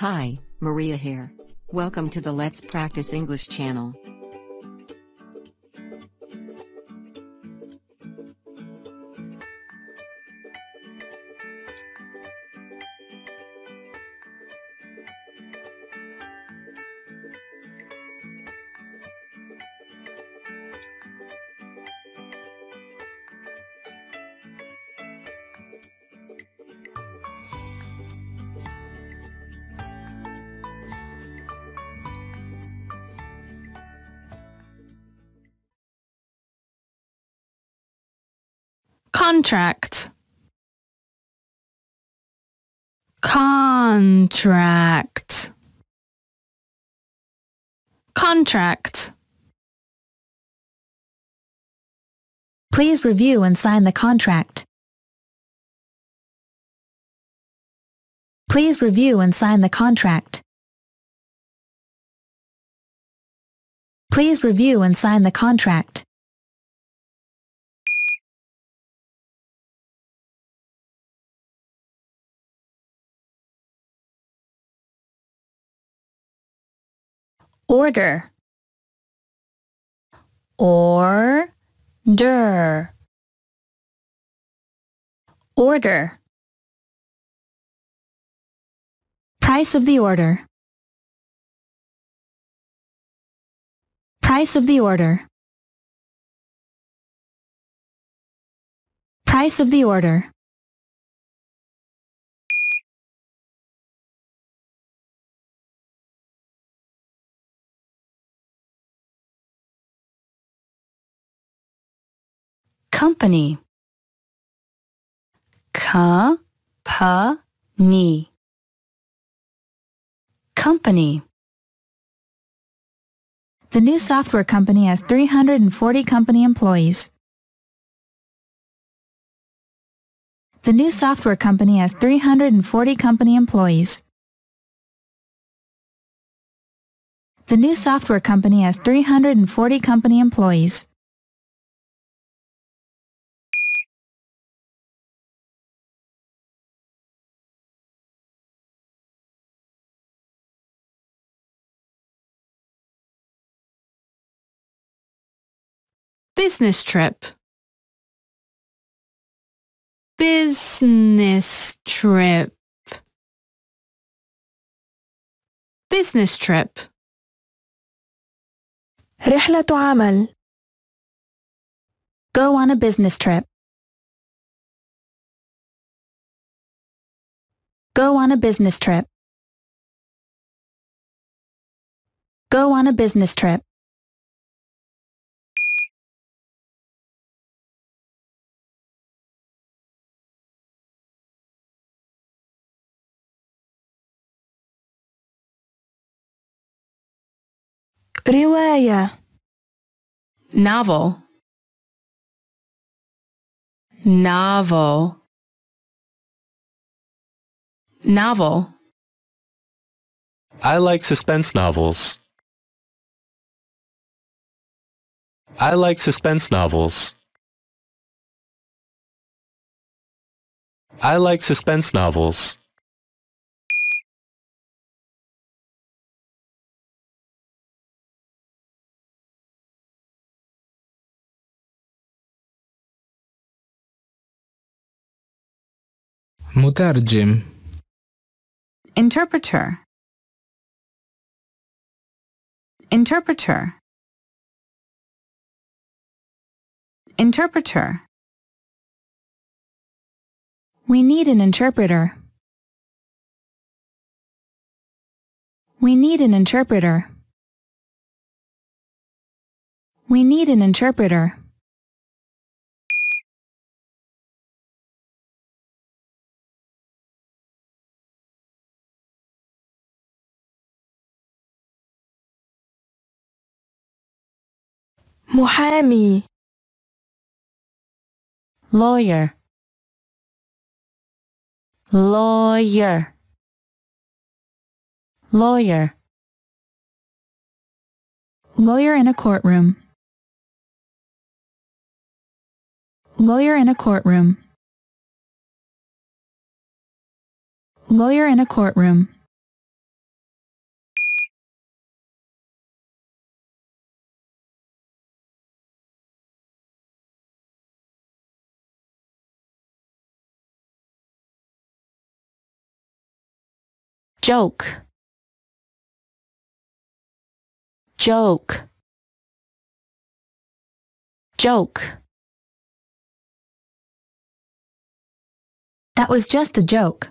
Hi, Maria here. Welcome to the Let's Practice English channel. contract contract contract Please review and sign the contract. Please review and sign the contract. Please review and sign the contract. order order order price of the order price of the order price of the order company. Company. Company. The new software company has 340 company employees. The new software company has 340 company employees. The new software company has 340 company employees. business trip business trip business trip رحلة عمل Go on a business trip. Go on a business trip. Go on a business trip. رواية novel novel novel I like suspense novels. I like suspense novels. I like suspense novels. مترجم interpreter interpreter interpreter we need an interpreter we need an interpreter we need an interpreter محامي lawyer lawyer lawyer lawyer in a courtroom lawyer in a courtroom lawyer in a courtroom joke joke joke That was just a joke.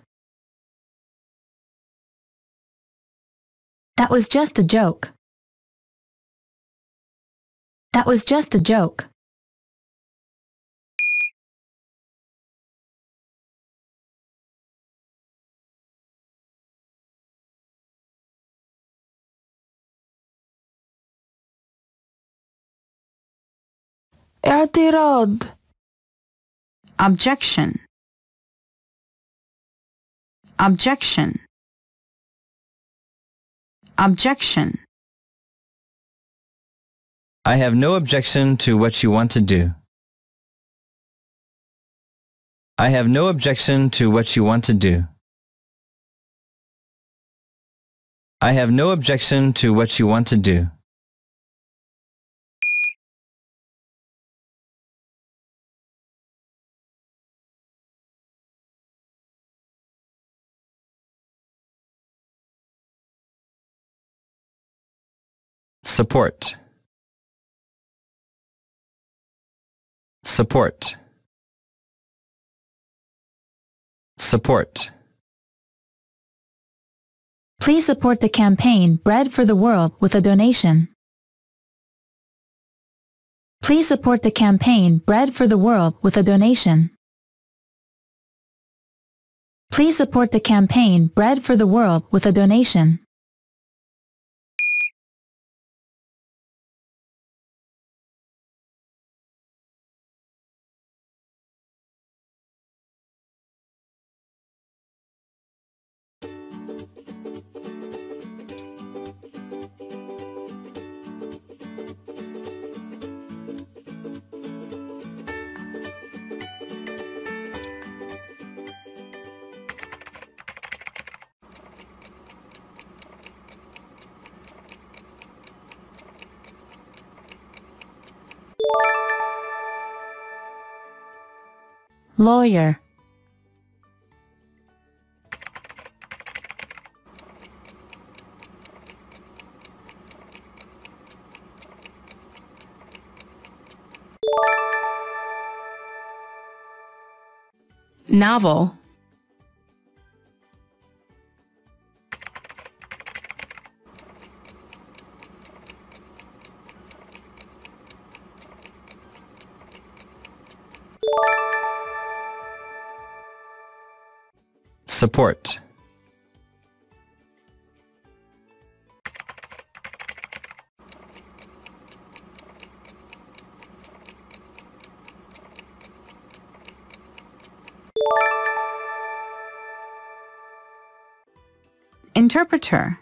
That was just a joke. That was just a joke. اعتراض objection objection objection I have no objection to what you want to do. I have no objection to what you want to do. I have no objection to what you want to do. support support support Please support the campaign Bread for the World with a donation. Please support the campaign Bread for the World with a donation. Please support the campaign Bread for the World with a donation. lawyer novel support. Interpreter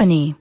company.